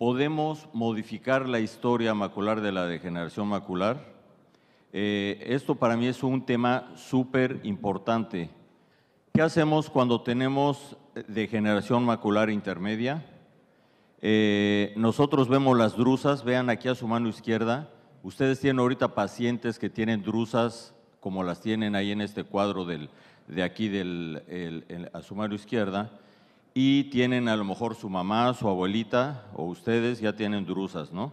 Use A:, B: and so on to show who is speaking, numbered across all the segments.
A: ¿Podemos modificar la historia macular de la degeneración macular? Eh, esto para mí es un tema súper importante. ¿Qué hacemos cuando tenemos degeneración macular intermedia? Eh, nosotros vemos las drusas, vean aquí a su mano izquierda. Ustedes tienen ahorita pacientes que tienen drusas como las tienen ahí en este cuadro de aquí del, a su mano izquierda y tienen a lo mejor su mamá, su abuelita o ustedes ya tienen drusas, ¿no?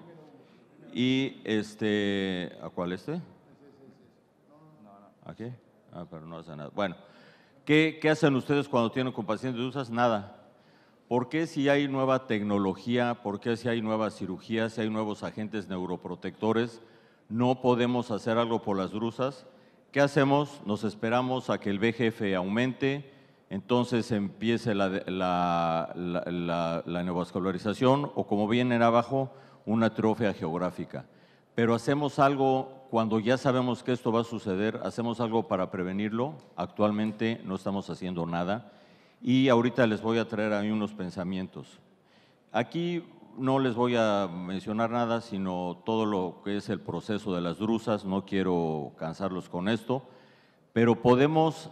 A: Y este, ¿a cuál este? ¿A qué? Ah, pero no hace nada. Bueno, ¿qué, hacen ustedes cuando tienen con pacientes drusas? Nada. ¿Por qué si hay nueva tecnología, por qué si hay nuevas cirugías, si hay nuevos agentes neuroprotectores, no podemos hacer algo por las drusas? ¿Qué hacemos? Nos esperamos a que el BGF aumente, entonces empiece la, la, la, neovascularización o como vienen abajo, una atrofia geográfica. Pero hacemos algo cuando ya sabemos que esto va a suceder, hacemos algo para prevenirlo. Actualmente no estamos haciendo nada y ahorita les voy a traer a mí unos pensamientos. Aquí no les voy a mencionar nada, sino todo lo que es el proceso de las drusas, no quiero cansarlos con esto, pero podemos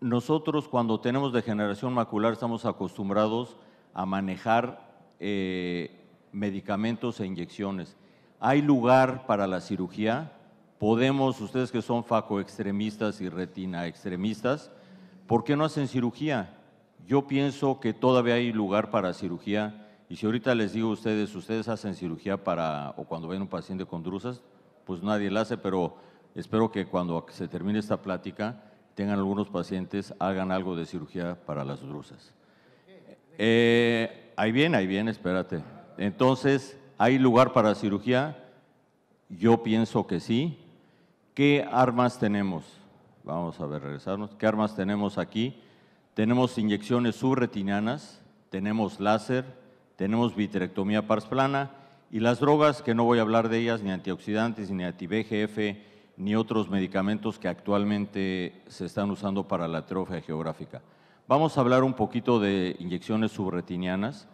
A: nosotros cuando tenemos degeneración macular estamos acostumbrados a manejar eh, medicamentos e inyecciones. ¿Hay lugar para la cirugía? Podemos, ustedes que son facoextremistas y retina extremistas, ¿por qué no hacen cirugía? Yo pienso que todavía hay lugar para cirugía. Y si ahorita les digo a ustedes, ustedes hacen cirugía para, o cuando ven un paciente con drusas, pues nadie la hace, pero espero que cuando se termine esta plática, tengan algunos pacientes, hagan algo de cirugía para las drusas. Eh, ahí bien, ahí bien, espérate. Entonces, ¿hay lugar para cirugía? Yo pienso que sí. ¿Qué armas tenemos? Vamos a ver, regresarnos. ¿Qué armas tenemos aquí? Tenemos inyecciones subretinianas, tenemos láser, tenemos vitrectomía pars plana y las drogas, que no voy a hablar de ellas, ni antioxidantes, ni anti-BGF, ni otros medicamentos que actualmente se están usando para la atrofia geográfica. Vamos a hablar un poquito de inyecciones subretinianas.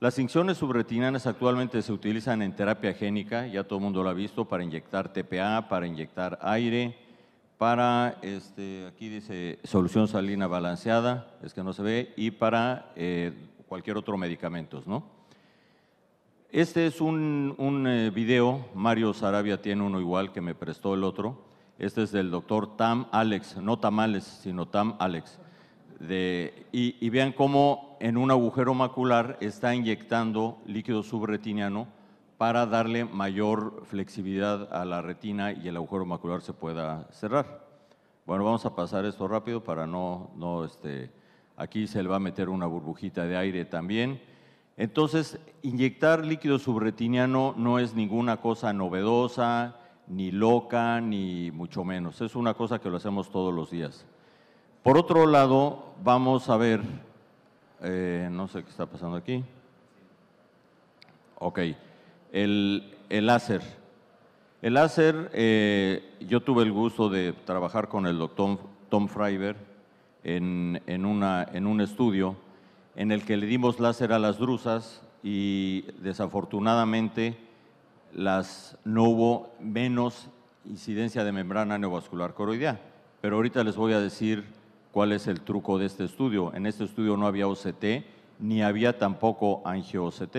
A: Las inyecciones subretinianas actualmente se utilizan en terapia génica, ya todo el mundo lo ha visto, para inyectar TPA, para inyectar aire, para, este, aquí dice, solución salina balanceada, es que no se ve, y para eh, cualquier otro medicamento, ¿no? Este es un, eh, video, Mario Sarabia tiene uno igual que me prestó el otro. Este es del doctor Tam Alex, no Tamales, sino Tam Alex. y, y, vean cómo en un agujero macular está inyectando líquido subretiniano para darle mayor flexibilidad a la retina y el agujero macular se pueda cerrar. Bueno, vamos a pasar esto rápido para no, no este, aquí se le va a meter una burbujita de aire también. Entonces, inyectar líquido subretiniano no es ninguna cosa novedosa, ni loca, ni mucho menos. Es una cosa que lo hacemos todos los días. Por otro lado, vamos a ver, eh, no sé qué está pasando aquí. Ok, el, láser. El láser, eh, yo tuve el gusto de trabajar con el doctor Tom Freiber en un estudio en el que le dimos láser a las drusas y desafortunadamente no hubo menos incidencia de membrana neovascular coroidea. Pero ahorita les voy a decir cuál es el truco de este estudio. En este estudio no había OCT, ni había tampoco angio-OCT.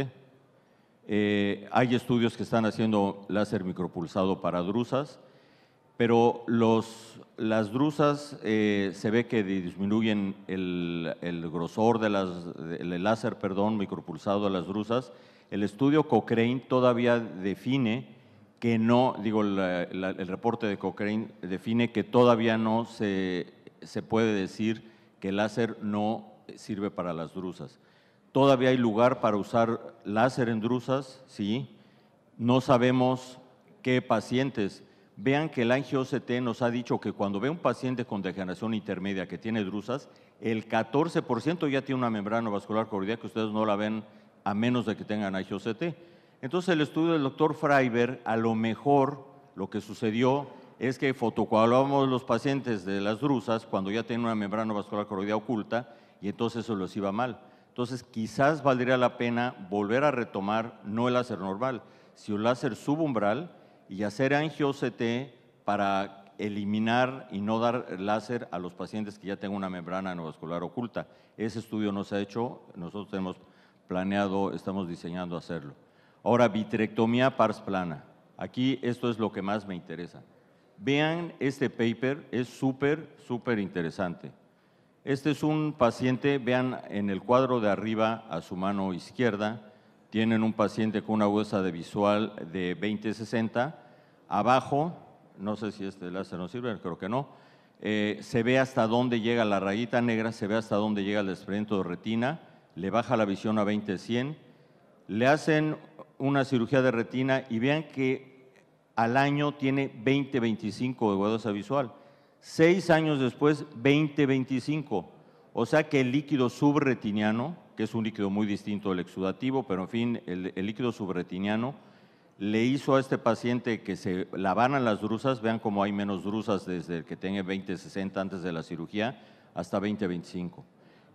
A: Eh, hay estudios que están haciendo láser micropulsado para drusas, pero los, las drusas eh, se ve que disminuyen el, grosor del láser, perdón, micropulsado de las drusas. El estudio Cochrane todavía define que no, digo, el reporte de Cochrane define que todavía no se, se puede decir que el láser no sirve para las drusas. Todavía hay lugar para usar láser en drusas, sí. No sabemos qué pacientes Vean que el ANGIOCT nos ha dicho que cuando ve un paciente con degeneración intermedia que tiene drusas, el 14% ya tiene una membrana vascular cordial que ustedes no la ven a menos de que tengan ANGIOCT. Entonces el estudio del doctor Freiber, a lo mejor lo que sucedió es que fotocoagulamos los pacientes de las drusas cuando ya tienen una membrana vascular cordial oculta y entonces eso les iba mal. Entonces quizás valdría la pena volver a retomar no el láser normal, sino el láser subumbral, y hacer angios para eliminar y no dar láser a los pacientes que ya tengan una membrana neovascular oculta. Ese estudio no se ha hecho, nosotros hemos planeado, estamos diseñando hacerlo. Ahora, vitrectomía pars plana. Aquí esto es lo que más me interesa. Vean este paper, es súper, súper interesante. Este es un paciente, vean en el cuadro de arriba a su mano izquierda, tienen un paciente con una huesa de visual de 20-60, abajo, no sé si este láser nos sirve, creo que no, eh, se ve hasta dónde llega la rayita negra, se ve hasta dónde llega el desprendimiento de retina, le baja la visión a 20-100, le hacen una cirugía de retina y vean que al año tiene 20-25 de huesa visual. Seis años después, 20-25. O sea que el líquido subretiniano que es un líquido muy distinto al exudativo, pero en fin, el, líquido subretiniano le hizo a este paciente que se lavaran las drusas, vean cómo hay menos drusas desde el que tiene 20-60 antes de la cirugía hasta 20-25.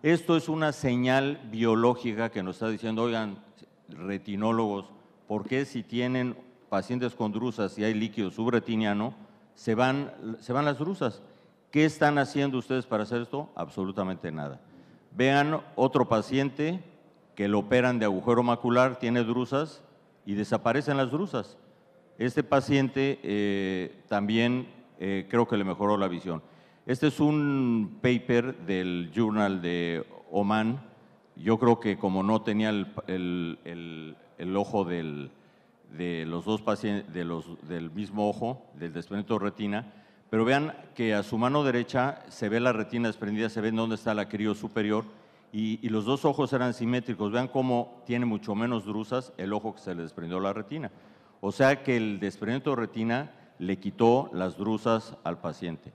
A: Esto es una señal biológica que nos está diciendo, oigan, retinólogos, ¿por qué si tienen pacientes con drusas y hay líquido subretiniano, se van, se van las drusas? ¿Qué están haciendo ustedes para hacer esto? Absolutamente nada. Vean otro paciente que lo operan de agujero macular, tiene drusas y desaparecen las drusas. Este paciente eh, también eh, creo que le mejoró la visión. Este es un paper del Journal de Oman. Yo creo que como no tenía el, ojo del, de los dos pacientes, del mismo ojo, del desprendimiento de retina, pero vean que a su mano derecha se ve la retina desprendida, se ve dónde está la crío superior y, los dos ojos eran simétricos. Vean cómo tiene mucho menos drusas el ojo que se le desprendió la retina. O sea que el desprendimiento de retina le quitó las drusas al paciente.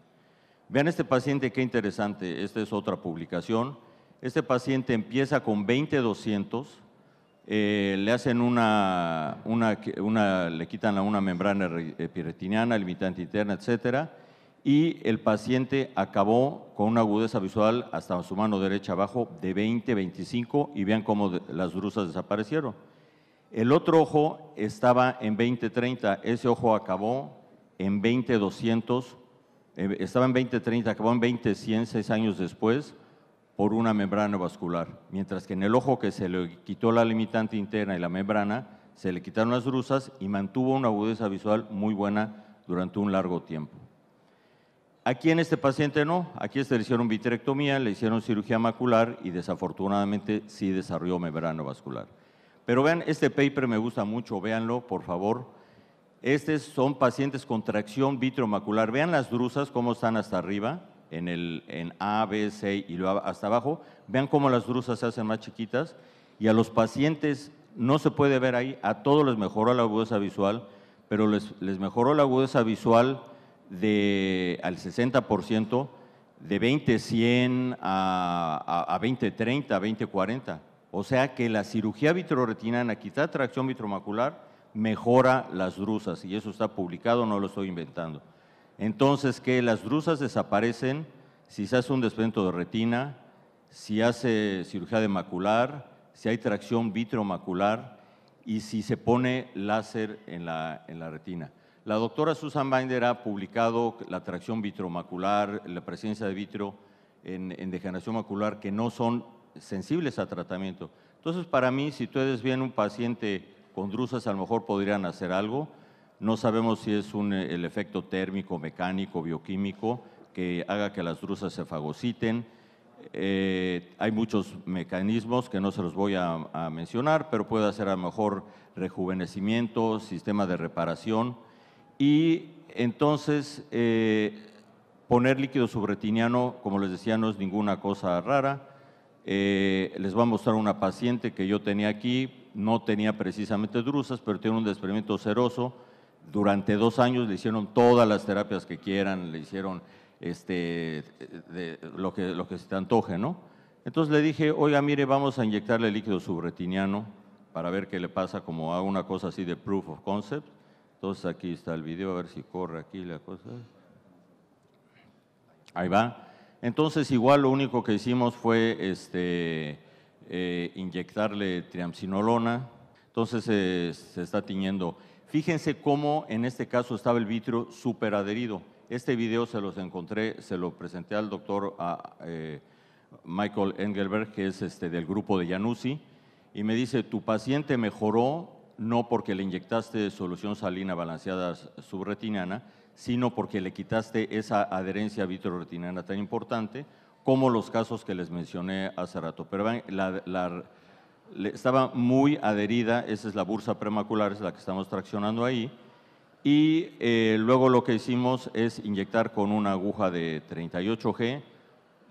A: Vean este paciente, qué interesante. Esta es otra publicación. Este paciente empieza con 20-200, eh, le hacen una, una, le quitan una membrana epiretiniana, eh, limitante interna, etcétera y el paciente acabó con una agudeza visual hasta su mano derecha abajo de 20, 25 y vean cómo las drusas desaparecieron. El otro ojo estaba en 20, 30, ese ojo acabó en 20, 200, eh, estaba en 20, 30, acabó en 20, 100, seis años después por una membrana vascular, mientras que en el ojo que se le quitó la limitante interna y la membrana, se le quitaron las drusas y mantuvo una agudeza visual muy buena durante un largo tiempo. Aquí en este paciente no, aquí este le hicieron vitrectomía, le hicieron cirugía macular y desafortunadamente sí desarrolló membrana vascular. Pero vean, este paper me gusta mucho, véanlo por favor. Estos son pacientes con tracción vitromacular. Vean las drusas cómo están hasta arriba, en, el, en A, B, C y hasta abajo. Vean cómo las drusas se hacen más chiquitas y a los pacientes no se puede ver ahí, a todos les mejoró la agudeza visual, pero les, les mejoró la agudeza visual de, al 60%, de 20-100 a, a, 20-30, 20-40. O sea que la cirugía vitroretinana, quitar tracción vitromacular, mejora las drusas y eso está publicado, no lo estoy inventando. Entonces, que las drusas desaparecen si se hace un desplento de retina, si hace cirugía de macular, si hay tracción vitromacular y si se pone láser en la retina. La doctora Susan Binder ha publicado la tracción vitromacular, la presencia de vitro en, degeneración macular que no son sensibles a tratamiento. Entonces, para mí, si eres bien un paciente con drusas, a lo mejor podrían hacer algo. No sabemos si es eh, el efecto térmico, mecánico, bioquímico, que haga que las drusas se fagociten. Eh, hay muchos mecanismos que no se los voy a, a mencionar, pero puede hacer a lo mejor rejuvenecimiento, sistema de reparación y entonces eh, poner líquido subretiniano, como les decía, no es ninguna cosa rara. Eh, les voy a mostrar una paciente que yo tenía aquí, no tenía precisamente drusas, pero tiene un desprendimiento ceroso, Durante dos años le hicieron todas las terapias que quieran, le hicieron este, lo, que, se te antoje, ¿no? Entonces le dije, oiga, mire, vamos a inyectarle líquido subretiniano para ver qué le pasa, como hago una cosa así de proof of concept entonces aquí está el video, a ver si corre aquí la cosa. Ahí va. Entonces igual lo único que hicimos fue este, eh, inyectarle triamcinolona. Entonces se está tiñendo. Fíjense cómo en este caso estaba el vitrio super adherido. Este video se los encontré, se lo presenté al doctor eh, Michael Engelberg, que es este, del grupo de yanusi, y me dice, tu paciente mejoró no porque le inyectaste solución salina balanceada subretiniana, sino porque le quitaste esa adherencia vitro-retiniana tan importante, como los casos que les mencioné hace rato. Pero estaba muy adherida, esa es la bursa premacular, es la que estamos traccionando ahí, y eh, luego lo que hicimos es inyectar con una aguja de 38G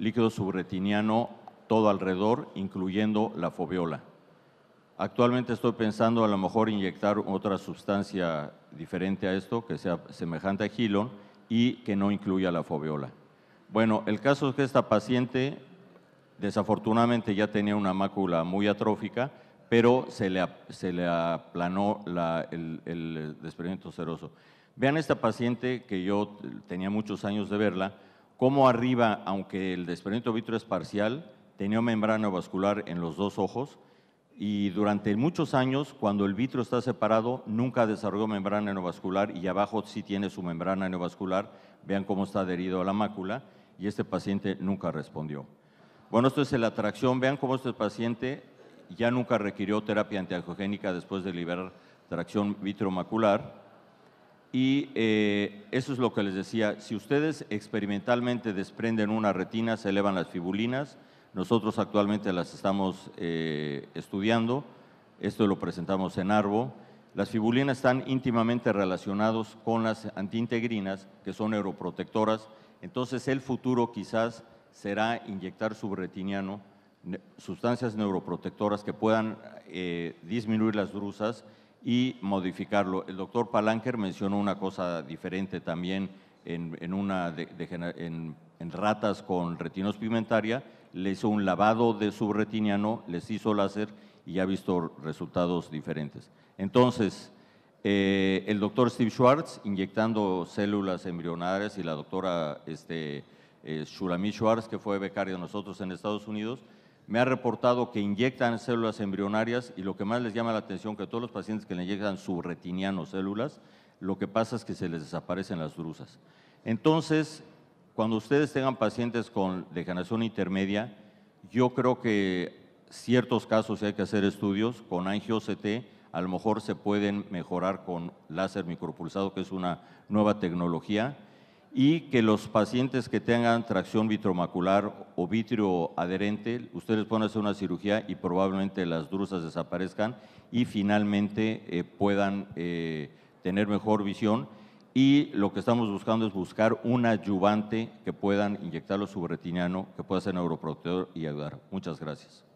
A: líquido subretiniano todo alrededor, incluyendo la foveola. Actualmente estoy pensando a lo mejor inyectar otra sustancia diferente a esto, que sea semejante a Gilon y que no incluya la foveola. Bueno, el caso es que esta paciente desafortunadamente ya tenía una mácula muy atrófica, pero se le, aplanó el, el desprendimiento seroso. Vean esta paciente que yo tenía muchos años de verla, cómo arriba, aunque el desprendimiento vitro es parcial, tenía membrana vascular en los dos ojos, y durante muchos años, cuando el vitro está separado, nunca desarrolló membrana neovascular y abajo sí tiene su membrana neovascular. Vean cómo está adherido a la mácula y este paciente nunca respondió. Bueno, esto es la atracción. Vean cómo este paciente ya nunca requirió terapia antiangiogénica después de liberar tracción vitromacular. Y eh, eso es lo que les decía. Si ustedes experimentalmente desprenden una retina, se elevan las fibulinas, nosotros actualmente las estamos eh, estudiando, esto lo presentamos en ARBO. Las fibulinas están íntimamente relacionados con las antiintegrinas, que son neuroprotectoras, entonces el futuro quizás será inyectar subretiniano, sustancias neuroprotectoras que puedan eh, disminuir las drusas y modificarlo. El doctor Palanker mencionó una cosa diferente también en, una ratas con retinos pigmentaria le hizo un lavado de subretiniano, les hizo láser y ha visto resultados diferentes. Entonces, eh, el doctor Steve Schwartz inyectando células embrionarias y la doctora este, eh, Schwartz, que fue becaria de nosotros en Estados Unidos, me ha reportado que inyectan células embrionarias y lo que más les llama la atención que todos los pacientes que le inyectan subretiniano células, lo que pasa es que se les desaparecen las drusas. Entonces, cuando ustedes tengan pacientes con degeneración intermedia, yo creo que ciertos casos hay que hacer estudios con angioCT a lo mejor se pueden mejorar con láser micropulsado, que es una nueva tecnología, y que los pacientes que tengan tracción vitromacular o vitrio adherente, ustedes pueden hacer una cirugía y probablemente las drusas desaparezcan y finalmente eh, puedan eh, tener mejor visión y lo que estamos buscando es buscar un ayudante que puedan inyectarlo subretiniano, que pueda ser neuroprotector y ayudar. Muchas gracias.